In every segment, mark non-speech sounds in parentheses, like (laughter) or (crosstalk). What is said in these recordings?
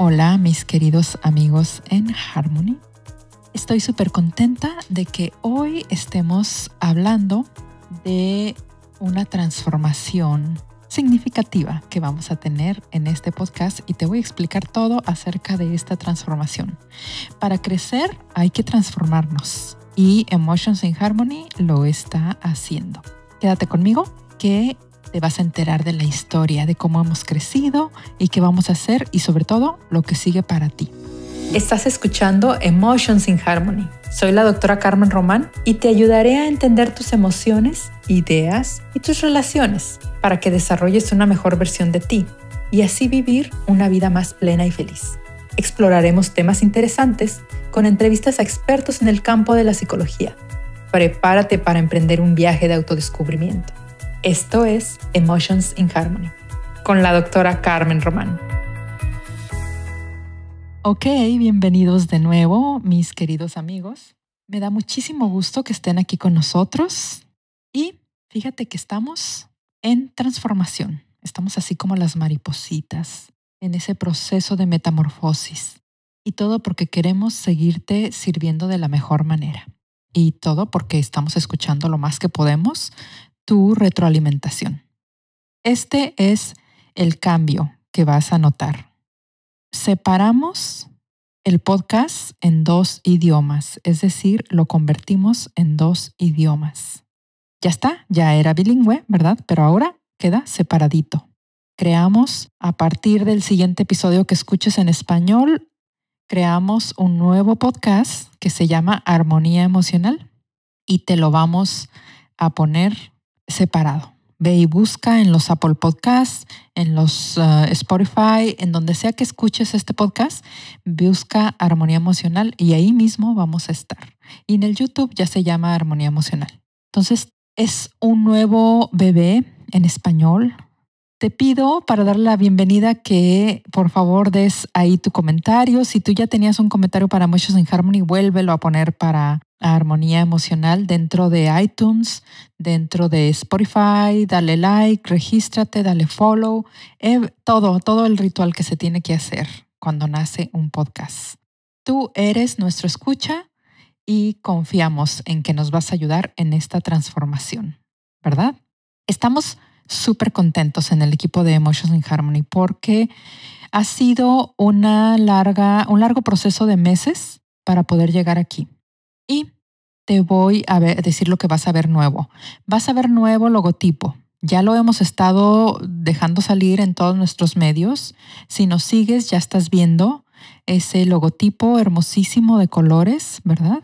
Hola mis queridos amigos en Harmony. Estoy súper contenta de que hoy estemos hablando de una transformación significativa que vamos a tener en este podcast y te voy a explicar todo acerca de esta transformación. Para crecer hay que transformarnos y Emotions in Harmony lo está haciendo. Quédate conmigo que te vas a enterar de la historia, de cómo hemos crecido y qué vamos a hacer y sobre todo lo que sigue para ti. Estás escuchando Emotions in Harmony. Soy la doctora Carmen Román y te ayudaré a entender tus emociones, ideas y tus relaciones para que desarrolles una mejor versión de ti y así vivir una vida más plena y feliz. Exploraremos temas interesantes con entrevistas a expertos en el campo de la psicología. Prepárate para emprender un viaje de autodescubrimiento. Esto es Emotions in Harmony con la doctora Carmen Román. Ok, bienvenidos de nuevo, mis queridos amigos. Me da muchísimo gusto que estén aquí con nosotros y fíjate que estamos en transformación. Estamos así como las maripositas, en ese proceso de metamorfosis. Y todo porque queremos seguirte sirviendo de la mejor manera. Y todo porque estamos escuchando lo más que podemos tu retroalimentación. Este es el cambio que vas a notar. Separamos el podcast en dos idiomas, es decir, lo convertimos en dos idiomas. Ya está, ya era bilingüe, ¿verdad? Pero ahora queda separadito. Creamos, a partir del siguiente episodio que escuches en español, creamos un nuevo podcast que se llama Armonía Emocional y te lo vamos a poner separado. Ve y busca en los Apple Podcasts, en los eh, Spotify, en donde sea que escuches este podcast, busca Armonía Emocional y ahí mismo vamos a estar. Y en el YouTube ya se llama Armonía Emocional. Entonces, es un nuevo bebé en español, te pido para dar la bienvenida que por favor des ahí tu comentario. Si tú ya tenías un comentario para Muchos en Harmony, vuélvelo a poner para Armonía Emocional dentro de iTunes, dentro de Spotify. Dale like, regístrate, dale follow. todo, todo el ritual que se tiene que hacer cuando nace un podcast. Tú eres nuestro escucha y confiamos en que nos vas a ayudar en esta transformación, ¿verdad? Estamos súper contentos en el equipo de Emotions in Harmony porque ha sido una larga, un largo proceso de meses para poder llegar aquí. Y te voy a decir lo que vas a ver nuevo. Vas a ver nuevo logotipo. Ya lo hemos estado dejando salir en todos nuestros medios. Si nos sigues, ya estás viendo ese logotipo hermosísimo de colores, ¿verdad?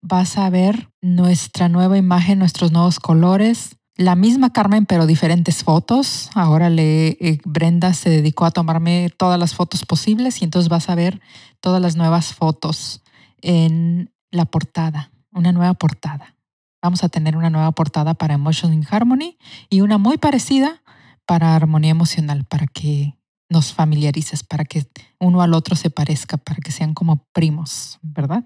Vas a ver nuestra nueva imagen, nuestros nuevos colores, la misma Carmen, pero diferentes fotos. Ahora le, eh, Brenda se dedicó a tomarme todas las fotos posibles y entonces vas a ver todas las nuevas fotos en la portada, una nueva portada. Vamos a tener una nueva portada para Emotion in Harmony y una muy parecida para Armonía Emocional, para que nos familiarices, para que uno al otro se parezca, para que sean como primos, ¿verdad?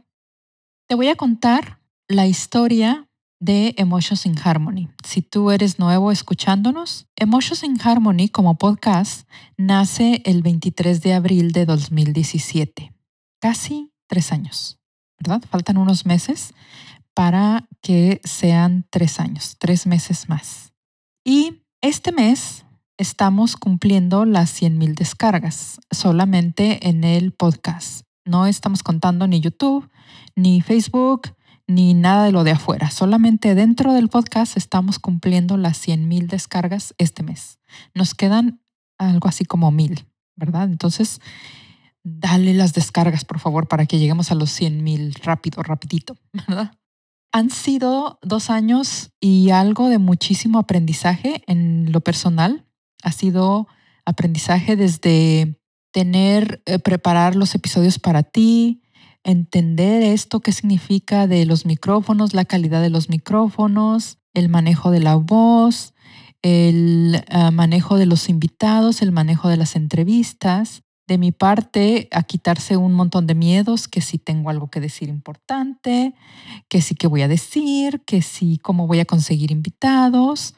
Te voy a contar la historia de Emotions in Harmony. Si tú eres nuevo escuchándonos, Emotions in Harmony como podcast nace el 23 de abril de 2017, casi tres años, ¿verdad? Faltan unos meses para que sean tres años, tres meses más. Y este mes estamos cumpliendo las 100.000 descargas solamente en el podcast. No estamos contando ni YouTube, ni Facebook, ni nada de lo de afuera. Solamente dentro del podcast estamos cumpliendo las 100.000 descargas este mes. Nos quedan algo así como mil, ¿verdad? Entonces, dale las descargas, por favor, para que lleguemos a los 100.000 rápido, rapidito, (laughs) ¿verdad? Han sido dos años y algo de muchísimo aprendizaje en lo personal. Ha sido aprendizaje desde tener, eh, preparar los episodios para ti, entender esto, qué significa de los micrófonos, la calidad de los micrófonos, el manejo de la voz, el eh, manejo de los invitados, el manejo de las entrevistas. De mi parte, a quitarse un montón de miedos, que si tengo algo que decir importante, que si qué voy a decir, que si cómo voy a conseguir invitados,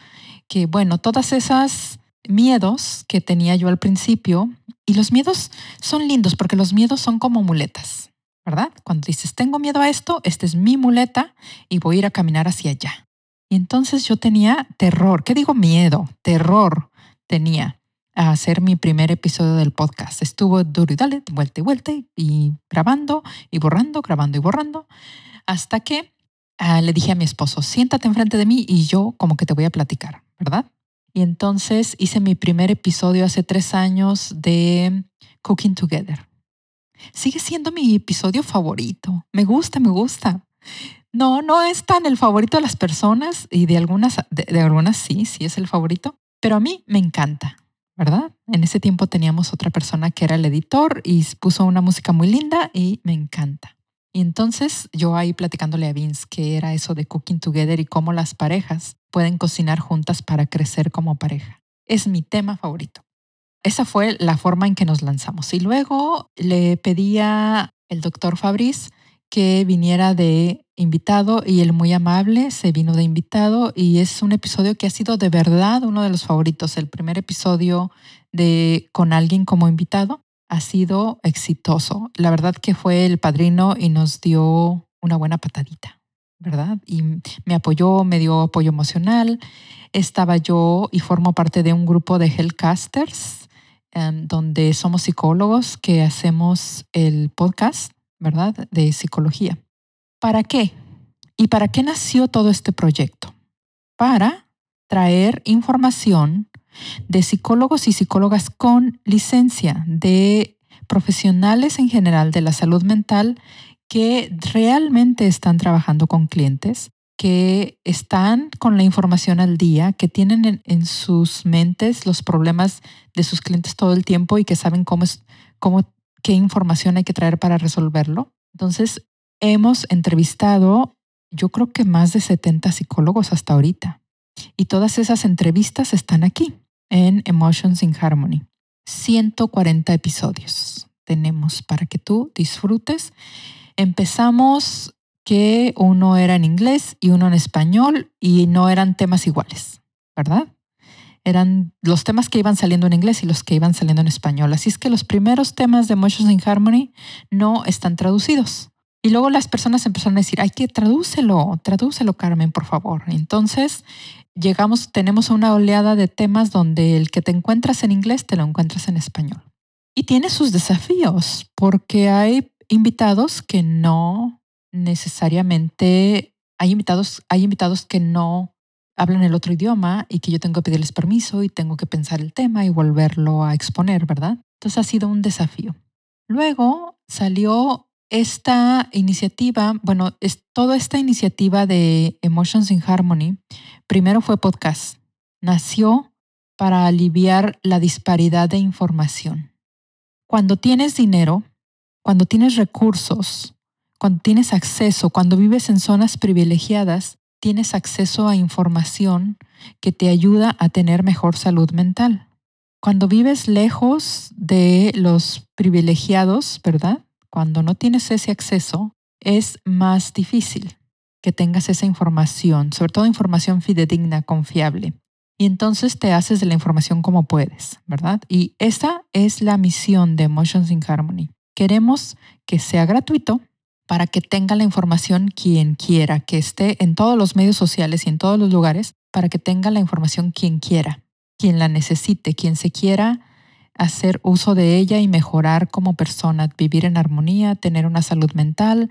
que bueno, todas esas miedos que tenía yo al principio. Y los miedos son lindos porque los miedos son como muletas. ¿verdad? Cuando dices, tengo miedo a esto, esta es mi muleta y voy a ir a caminar hacia allá. Y entonces yo tenía terror, ¿qué digo miedo? Terror tenía a hacer mi primer episodio del podcast. Estuvo duro y dale, vuelta y vuelta y grabando y borrando, grabando y borrando, hasta que ah, le dije a mi esposo, siéntate enfrente de mí y yo como que te voy a platicar, ¿verdad? Y entonces hice mi primer episodio hace tres años de Cooking Together, Sigue siendo mi episodio favorito. Me gusta, me gusta. No, no es tan el favorito de las personas y de algunas, de, algunas sí, sí es el favorito, pero a mí me encanta, ¿verdad? En ese tiempo teníamos otra persona que era el editor y puso una música muy linda y me encanta. Y entonces yo ahí platicándole a Vince que era eso de Cooking Together y cómo las parejas pueden cocinar juntas para crecer como pareja. Es mi tema favorito. Esa fue la forma en que nos lanzamos. Y luego le pedía el doctor Fabriz que viniera de invitado y el muy amable se vino de invitado y es un episodio que ha sido de verdad uno de los favoritos. El primer episodio de con alguien como invitado ha sido exitoso. La verdad que fue el padrino y nos dio una buena patadita, ¿verdad? Y me apoyó, me dio apoyo emocional. Estaba yo y formo parte de un grupo de Hellcasters Em, donde somos psicólogos que hacemos el podcast, ¿verdad?, de psicología. ¿Para qué? ¿Y para qué nació todo este proyecto? Para traer información de psicólogos y psicólogas con licencia, de profesionales en general de la salud mental que realmente están trabajando con clientes que están con la información al día, que tienen en, sus mentes los problemas de sus clientes todo el tiempo y que saben cómo es, cómo, qué información hay que traer para resolverlo. Entonces, hemos entrevistado, yo creo que más de 70 psicólogos hasta ahorita. Y todas esas entrevistas están aquí, en Emotions in Harmony. 140 episodios tenemos para que tú disfrutes. Empezamos que uno era en inglés y uno en español y no eran temas iguales, ¿verdad? Eran los temas que iban saliendo en inglés y los que iban saliendo en español. Así es que los primeros temas de Muchos in Harmony no están traducidos. Y luego las personas empezaron a decir, hay que tradúcelo, tradúcelo Carmen, por favor. Entonces llegamos, tenemos una oleada de temas donde el que te encuentras en inglés te lo encuentras en español. Y tiene sus desafíos, porque hay invitados que no necesariamente hay invitados, hay invitados que no hablan el otro idioma y que yo tengo que pedirles permiso y tengo que pensar el tema y volverlo a exponer, ¿verdad? Entonces ha sido un desafío. Luego salió esta iniciativa, bueno, es toda esta iniciativa de Emotions in Harmony, primero fue podcast. Nació para aliviar la disparidad de información. Cuando tienes dinero, cuando tienes recursos, cuando tienes acceso, cuando vives en zonas privilegiadas, tienes acceso a información que te ayuda a tener mejor salud mental. Cuando vives lejos de los privilegiados, ¿verdad? Cuando no tienes ese acceso, es más difícil que tengas esa información, sobre todo información fidedigna, confiable. Y entonces te haces de la información como puedes, ¿verdad? Y esa es la misión de Emotions in Harmony. Queremos que sea gratuito, para que tenga la información quien quiera, que esté en todos los medios sociales y en todos los lugares, para que tenga la información quien quiera, quien la necesite, quien se quiera hacer uso de ella y mejorar como persona, vivir en armonía, tener una salud mental,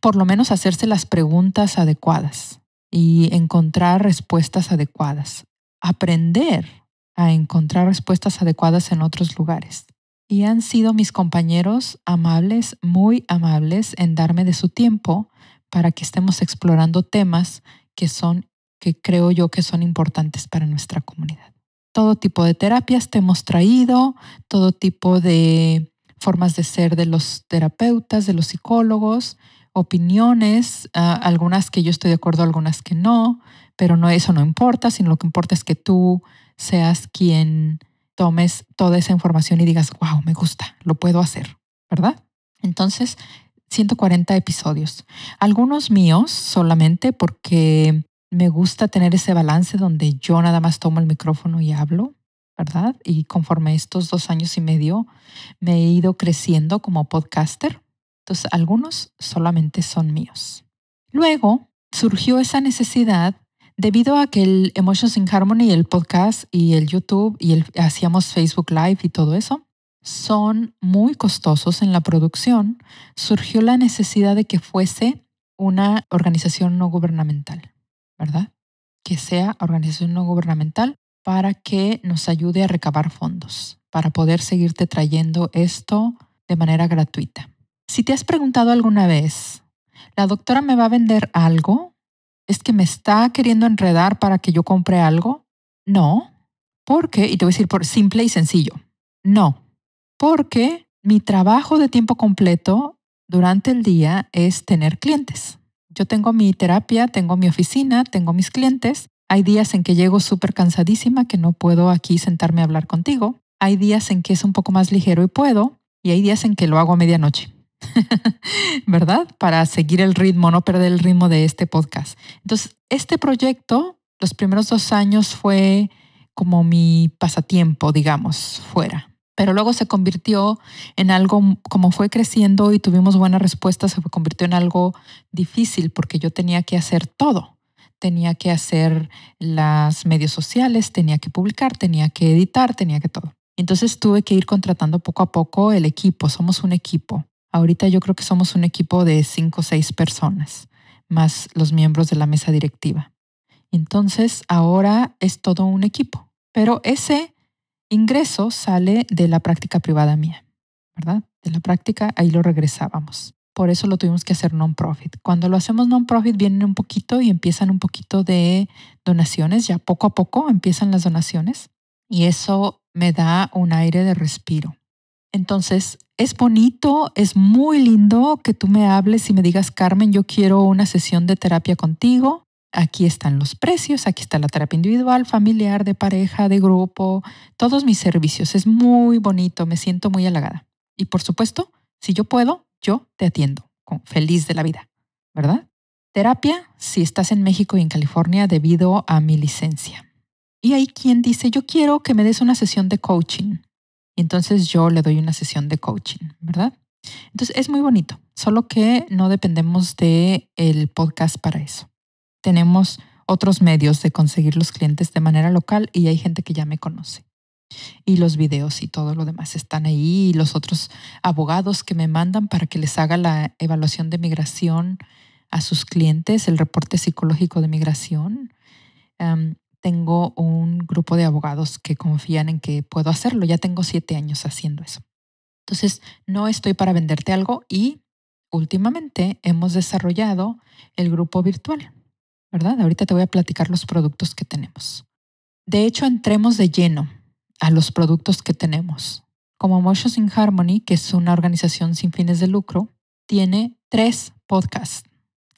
por lo menos hacerse las preguntas adecuadas y encontrar respuestas adecuadas. Aprender a encontrar respuestas adecuadas en otros lugares y han sido mis compañeros amables, muy amables en darme de su tiempo para que estemos explorando temas que son que creo yo que son importantes para nuestra comunidad. Todo tipo de terapias te hemos traído, todo tipo de formas de ser de los terapeutas, de los psicólogos, opiniones, ah, algunas que yo estoy de acuerdo, algunas que no, pero no eso no importa, sino lo que importa es que tú seas quien tomes toda esa información y digas, wow, me gusta, lo puedo hacer, ¿verdad? Entonces, 140 episodios. Algunos míos solamente porque me gusta tener ese balance donde yo nada más tomo el micrófono y hablo, ¿verdad? Y conforme estos dos años y medio me he ido creciendo como podcaster. Entonces, algunos solamente son míos. Luego surgió esa necesidad Debido a que el Emotions in Harmony, el podcast y el YouTube y el, hacíamos Facebook Live y todo eso, son muy costosos en la producción, surgió la necesidad de que fuese una organización no gubernamental, ¿verdad? Que sea organización no gubernamental para que nos ayude a recabar fondos, para poder seguirte trayendo esto de manera gratuita. Si te has preguntado alguna vez, ¿la doctora me va a vender algo? ¿Es que me está queriendo enredar para que yo compre algo? No. ¿por qué? y te voy a decir por simple y sencillo, no. Porque mi trabajo de tiempo completo durante el día es tener clientes. Yo tengo mi terapia, tengo mi oficina, tengo mis clientes. Hay días en que llego súper cansadísima, que no puedo aquí sentarme a hablar contigo. Hay días en que es un poco más ligero y puedo. Y hay días en que lo hago a medianoche. (laughs) ¿verdad? Para seguir el ritmo, no perder el ritmo de este podcast. Entonces, este proyecto, los primeros dos años fue como mi pasatiempo, digamos, fuera. Pero luego se convirtió en algo, como fue creciendo y tuvimos buenas respuestas se convirtió en algo difícil porque yo tenía que hacer todo. Tenía que hacer las medios sociales, tenía que publicar, tenía que editar, tenía que todo. Entonces tuve que ir contratando poco a poco el equipo, somos un equipo Ahorita yo creo que somos un equipo de cinco o seis personas, más los miembros de la mesa directiva. Entonces, ahora es todo un equipo, pero ese ingreso sale de la práctica privada mía, ¿verdad? De la práctica, ahí lo regresábamos. Por eso lo tuvimos que hacer non-profit. Cuando lo hacemos non-profit vienen un poquito y empiezan un poquito de donaciones, ya poco a poco empiezan las donaciones y eso me da un aire de respiro entonces, es bonito, es muy lindo que tú me hables y me digas, Carmen, yo quiero una sesión de terapia contigo. Aquí están los precios, aquí está la terapia individual, familiar, de pareja, de grupo, todos mis servicios. Es muy bonito, me siento muy halagada. Y por supuesto, si yo puedo, yo te atiendo, feliz de la vida, ¿verdad? Terapia si estás en México y en California debido a mi licencia. Y hay quien dice, yo quiero que me des una sesión de coaching y entonces yo le doy una sesión de coaching, ¿verdad? Entonces es muy bonito, solo que no dependemos de el podcast para eso. Tenemos otros medios de conseguir los clientes de manera local y hay gente que ya me conoce. Y los videos y todo lo demás están ahí y los otros abogados que me mandan para que les haga la evaluación de migración a sus clientes, el reporte psicológico de migración tengo un grupo de abogados que confían en que puedo hacerlo. Ya tengo siete años haciendo eso. Entonces, no estoy para venderte algo y últimamente hemos desarrollado el grupo virtual, ¿verdad? Ahorita te voy a platicar los productos que tenemos. De hecho, entremos de lleno a los productos que tenemos. Como Motion in Harmony, que es una organización sin fines de lucro, tiene tres podcasts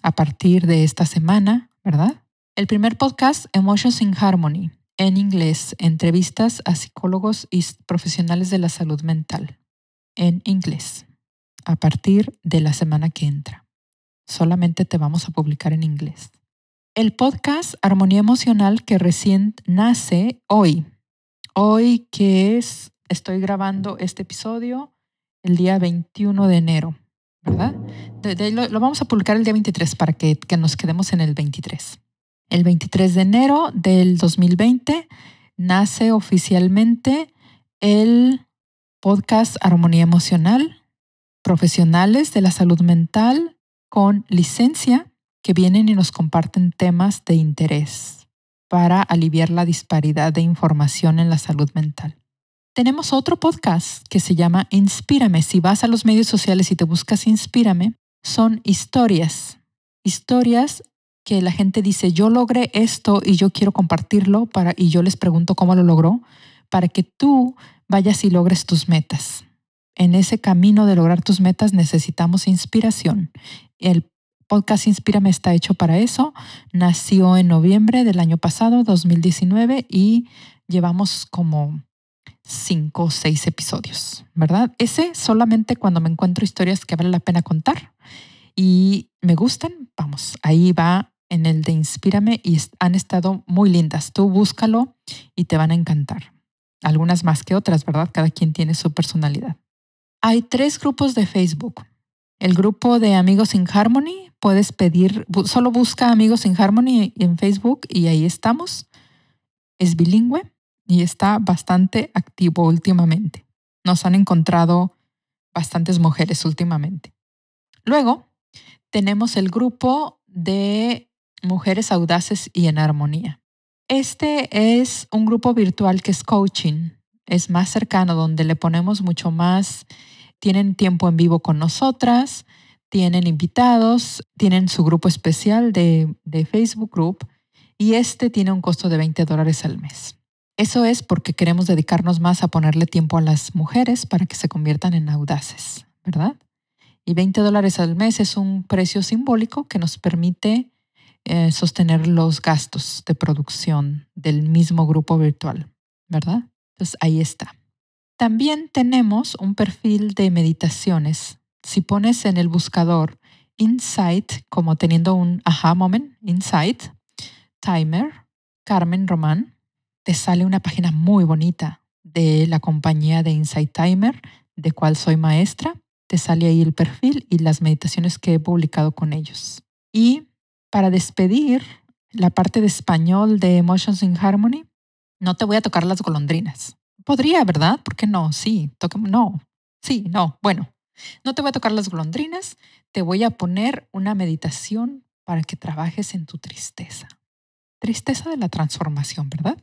a partir de esta semana, ¿verdad? El primer podcast, Emotions in Harmony, en inglés, entrevistas a psicólogos y profesionales de la salud mental, en inglés, a partir de la semana que entra. Solamente te vamos a publicar en inglés. El podcast Armonía Emocional que recién nace hoy. Hoy que es, estoy grabando este episodio el día 21 de enero, ¿verdad? lo, vamos a publicar el día 23 para que, que nos quedemos en el 23. El 23 de enero del 2020 nace oficialmente el podcast Armonía Emocional, profesionales de la salud mental con licencia que vienen y nos comparten temas de interés para aliviar la disparidad de información en la salud mental. Tenemos otro podcast que se llama Inspírame. Si vas a los medios sociales y te buscas Inspírame, son historias, historias que la gente dice, yo logré esto y yo quiero compartirlo para, y yo les pregunto cómo lo logró, para que tú vayas y logres tus metas. En ese camino de lograr tus metas necesitamos inspiración. El podcast Inspírame está hecho para eso. Nació en noviembre del año pasado, 2019, y llevamos como cinco o seis episodios, ¿verdad? Ese solamente cuando me encuentro historias que vale la pena contar y me gustan, vamos, ahí va en el de Inspírame y han estado muy lindas. Tú búscalo y te van a encantar. Algunas más que otras, ¿verdad? Cada quien tiene su personalidad. Hay tres grupos de Facebook. El grupo de Amigos in Harmony, puedes pedir, solo busca Amigos in Harmony en Facebook y ahí estamos. Es bilingüe y está bastante activo últimamente. Nos han encontrado bastantes mujeres últimamente. Luego tenemos el grupo de Mujeres Audaces y en Armonía. Este es un grupo virtual que es coaching, es más cercano, donde le ponemos mucho más, tienen tiempo en vivo con nosotras, tienen invitados, tienen su grupo especial de, de Facebook Group y este tiene un costo de 20 dólares al mes. Eso es porque queremos dedicarnos más a ponerle tiempo a las mujeres para que se conviertan en audaces, ¿verdad? Y 20 dólares al mes es un precio simbólico que nos permite eh, sostener los gastos de producción del mismo grupo virtual, ¿verdad? Entonces ahí está. También tenemos un perfil de meditaciones. Si pones en el buscador Insight, como teniendo un aha moment, Insight, Timer, Carmen Román, te sale una página muy bonita de la compañía de Insight Timer, de cual soy maestra. Te sale ahí el perfil y las meditaciones que he publicado con ellos. Y para despedir la parte de español de Emotions in Harmony, no te voy a tocar las golondrinas. Podría, ¿verdad? ¿Por qué no? Sí, no. Sí, no. Bueno, no te voy a tocar las golondrinas, te voy a poner una meditación para que trabajes en tu tristeza. Tristeza de la transformación, ¿verdad?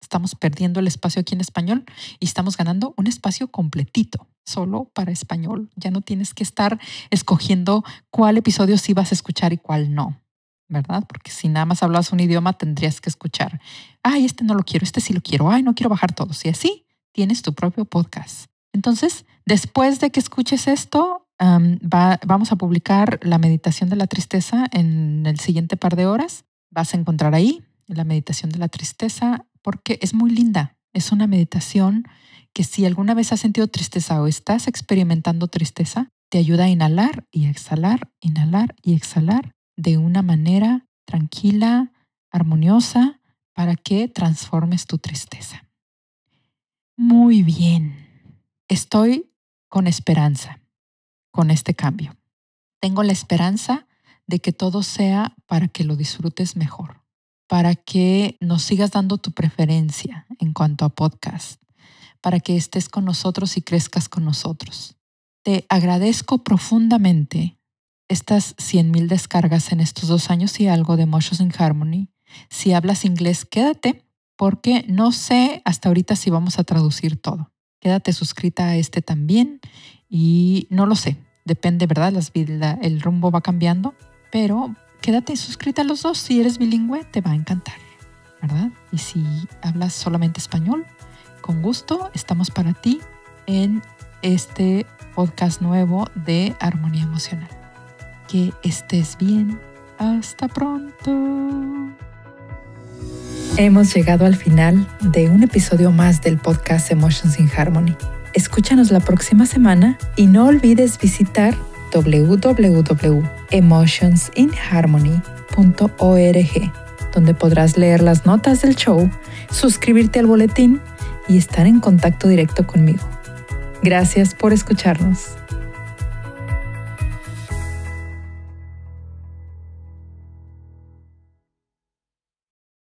Estamos perdiendo el espacio aquí en español y estamos ganando un espacio completito, solo para español. Ya no tienes que estar escogiendo cuál episodio sí vas a escuchar y cuál no. ¿verdad? Porque si nada más hablas un idioma, tendrías que escuchar, ay, este no lo quiero, este sí lo quiero, ay, no quiero bajar todos. Y así tienes tu propio podcast. Entonces, después de que escuches esto, vamos a publicar la meditación de la tristeza en el siguiente par de horas. Vas a encontrar ahí la meditación de la tristeza porque es muy linda. Es una meditación que si alguna vez has sentido tristeza o estás experimentando tristeza, te ayuda a inhalar y exhalar, inhalar y exhalar de una manera tranquila, armoniosa, para que transformes tu tristeza. Muy bien, estoy con esperanza con este cambio. Tengo la esperanza de que todo sea para que lo disfrutes mejor, para que nos sigas dando tu preferencia en cuanto a podcast, para que estés con nosotros y crezcas con nosotros. Te agradezco profundamente estas 100.000 descargas en estos dos años y algo de Motions in Harmony. Si hablas inglés, quédate, porque no sé hasta ahorita si vamos a traducir todo. Quédate suscrita a este también y no lo sé. Depende, ¿verdad? el rumbo va cambiando, pero quédate suscrita a los dos. Si eres bilingüe, te va a encantar, ¿verdad? Y si hablas solamente español, con gusto estamos para ti en este podcast nuevo de Armonía Emocional que estés bien. Hasta pronto. Hemos llegado al final de un episodio más del podcast Emotions in Harmony. Escúchanos la próxima semana y no olvides visitar www.emotionsinharmony.org, donde podrás leer las notas del show, suscribirte al boletín y estar en contacto directo conmigo. Gracias por escucharnos.